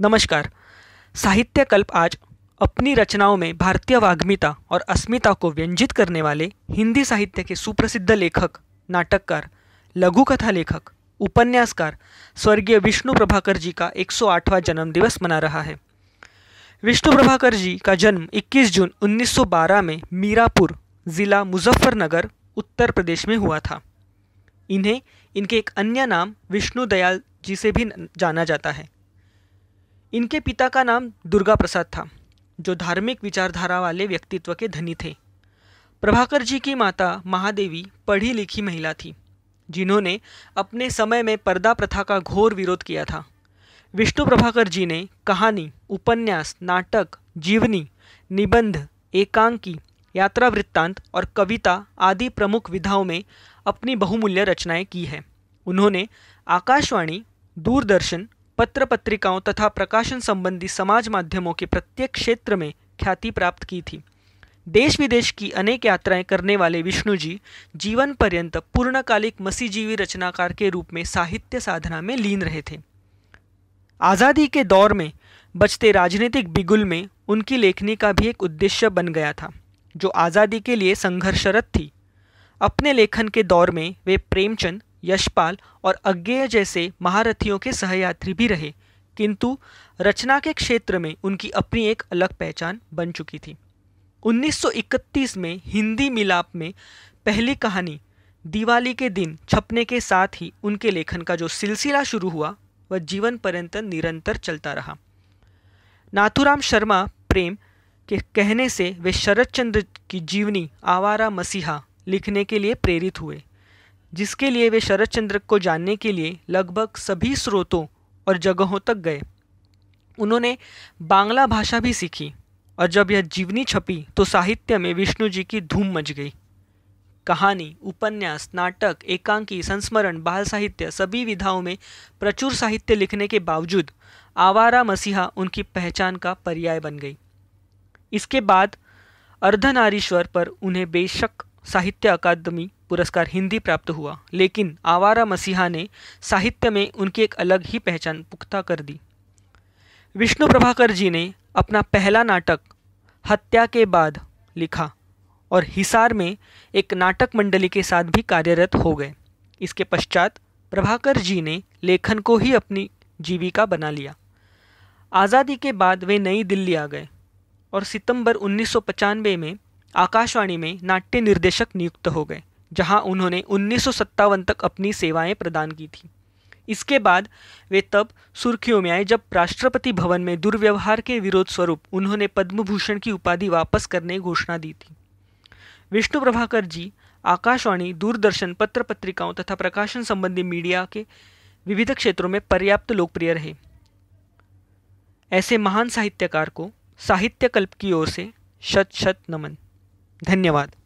नमस्कार साहित्य कल्प आज अपनी रचनाओं में भारतीय वाग्मिता और अस्मिता को व्यंजित करने वाले हिंदी साहित्य के सुप्रसिद्ध लेखक नाटककार लघु कथा लेखक उपन्यासकार स्वर्गीय विष्णु प्रभाकर जी का 108वां जन्मदिवस मना रहा है विष्णु प्रभाकर जी का जन्म 21 जून 1912 में मीरापुर ज़िला मुजफ्फरनगर उत्तर प्रदेश में हुआ था इन्हें इनके एक अन्य नाम विष्णु दयाल जी से भी जाना जाता है इनके पिता का नाम दुर्गा प्रसाद था जो धार्मिक विचारधारा वाले व्यक्तित्व के धनी थे प्रभाकर जी की माता महादेवी पढ़ी लिखी महिला थी जिन्होंने अपने समय में पर्दा प्रथा का घोर विरोध किया था विष्णु प्रभाकर जी ने कहानी उपन्यास नाटक जीवनी निबंध एकांकी यात्रा वृत्तांत और कविता आदि प्रमुख विधाओं में अपनी बहुमूल्य रचनाएं की हैं उन्होंने आकाशवाणी दूरदर्शन पत्र पत्रिकाओं तथा प्रकाशन संबंधी समाज माध्यमों के प्रत्येक क्षेत्र में ख्याति प्राप्त की थी देश विदेश की अनेक यात्राएं करने वाले विष्णु जी जीवन पर्यंत पूर्णकालिक मसीजीवी रचनाकार के रूप में साहित्य साधना में लीन रहे थे आज़ादी के दौर में बचते राजनीतिक बिगुल में उनकी लेखनी का भी एक उद्देश्य बन गया था जो आज़ादी के लिए संघर्षरत थी अपने लेखन के दौर में वे प्रेमचंद यशपाल और अज्ञेय जैसे महारथियों के सहयात्री भी रहे किंतु रचना के क्षेत्र में उनकी अपनी एक अलग पहचान बन चुकी थी 1931 में हिंदी मिलाप में पहली कहानी दिवाली के दिन छपने के साथ ही उनके लेखन का जो सिलसिला शुरू हुआ वह जीवन पर्यंत निरंतर चलता रहा नाथुराम शर्मा प्रेम के कहने से वे शरद चंद्र की जीवनी आवारा मसीहा लिखने के लिए प्रेरित हुए जिसके लिए वे शरद चंद्र को जानने के लिए लगभग सभी स्रोतों और जगहों तक गए उन्होंने बांग्ला भाषा भी सीखी और जब यह जीवनी छपी तो साहित्य में विष्णु जी की धूम मच गई कहानी उपन्यास नाटक एकांकी संस्मरण बाल साहित्य सभी विधाओं में प्रचुर साहित्य लिखने के बावजूद आवारा मसीहा उनकी पहचान का पर्याय बन गई इसके बाद अर्धनारीश्वर पर उन्हें बेशक साहित्य अकादमी पुरस्कार हिंदी प्राप्त हुआ लेकिन आवारा मसीहा ने साहित्य में उनकी एक अलग ही पहचान पुख्ता कर दी विष्णु प्रभाकर जी ने अपना पहला नाटक हत्या के बाद लिखा और हिसार में एक नाटक मंडली के साथ भी कार्यरत हो गए इसके पश्चात प्रभाकर जी ने लेखन को ही अपनी जीविका बना लिया आज़ादी के बाद वे नई दिल्ली आ गए और सितंबर उन्नीस में आकाशवाणी में नाट्य निर्देशक नियुक्त हो गए जहां उन्होंने उन्नीस तक अपनी सेवाएं प्रदान की थी इसके बाद वे तब सुर्खियों में आए जब राष्ट्रपति भवन में दुर्व्यवहार के विरोध स्वरूप उन्होंने पद्म भूषण की उपाधि वापस करने घोषणा दी थी विष्णु प्रभाकर जी आकाशवाणी दूरदर्शन पत्र पत्रिकाओं तथा प्रकाशन संबंधी मीडिया के विविध क्षेत्रों में पर्याप्त लोकप्रिय रहे ऐसे महान साहित्यकार को साहित्यकल्प की ओर से शत शत नमन धन्यवाद